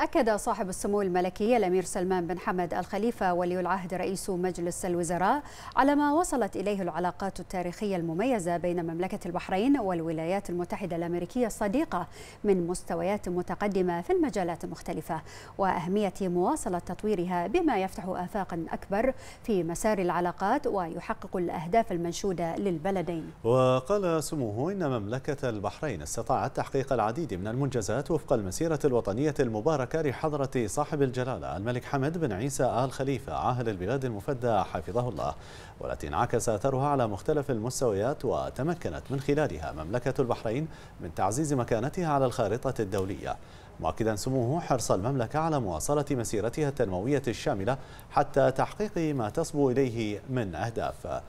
أكد صاحب السمو الملكي الأمير سلمان بن حمد الخليفة ولي العهد رئيس مجلس الوزراء على ما وصلت إليه العلاقات التاريخية المميزة بين مملكة البحرين والولايات المتحدة الأمريكية الصديقة من مستويات متقدمة في المجالات المختلفة وأهمية مواصلة تطويرها بما يفتح آفاقا أكبر في مسار العلاقات ويحقق الأهداف المنشودة للبلدين وقال سموه إن مملكة البحرين استطاعت تحقيق العديد من المنجزات وفق المسيرة الوطنية المباركة مكار حضرة صاحب الجلالة الملك حمد بن عيسى آل خليفة عاهل البلاد المفدى حفظه الله والتي انعكس أثرها على مختلف المستويات وتمكنت من خلالها مملكة البحرين من تعزيز مكانتها على الخارطة الدولية مؤكدا سموه حرص المملكة على مواصلة مسيرتها التنموية الشاملة حتى تحقيق ما تصبو إليه من أهداف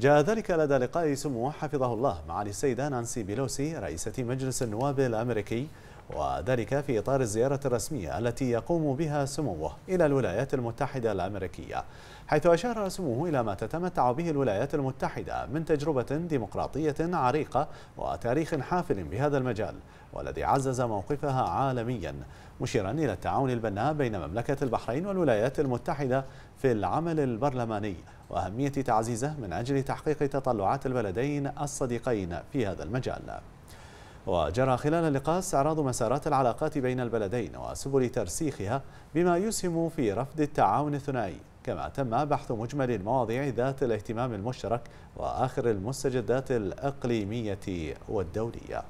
جاء ذلك لدى لقاء سموه حفظه الله مع السيدة نانسي بيلوسي رئيسة مجلس النواب الأمريكي وذلك في إطار الزيارة الرسمية التي يقوم بها سموه إلى الولايات المتحدة الأمريكية حيث أشار سموه إلى ما تتمتع به الولايات المتحدة من تجربة ديمقراطية عريقة وتاريخ حافل بهذا المجال والذي عزز موقفها عالميا مشيرا إلى التعاون البناء بين مملكة البحرين والولايات المتحدة في العمل البرلماني وأهمية تعزيزه من أجل تحقيق تطلعات البلدين الصديقين في هذا المجال وجرى خلال اللقاء استعراض مسارات العلاقات بين البلدين وسبل ترسيخها بما يسهم في رفض التعاون الثنائي كما تم بحث مجمل المواضيع ذات الاهتمام المشترك وآخر المستجدات الإقليمية والدولية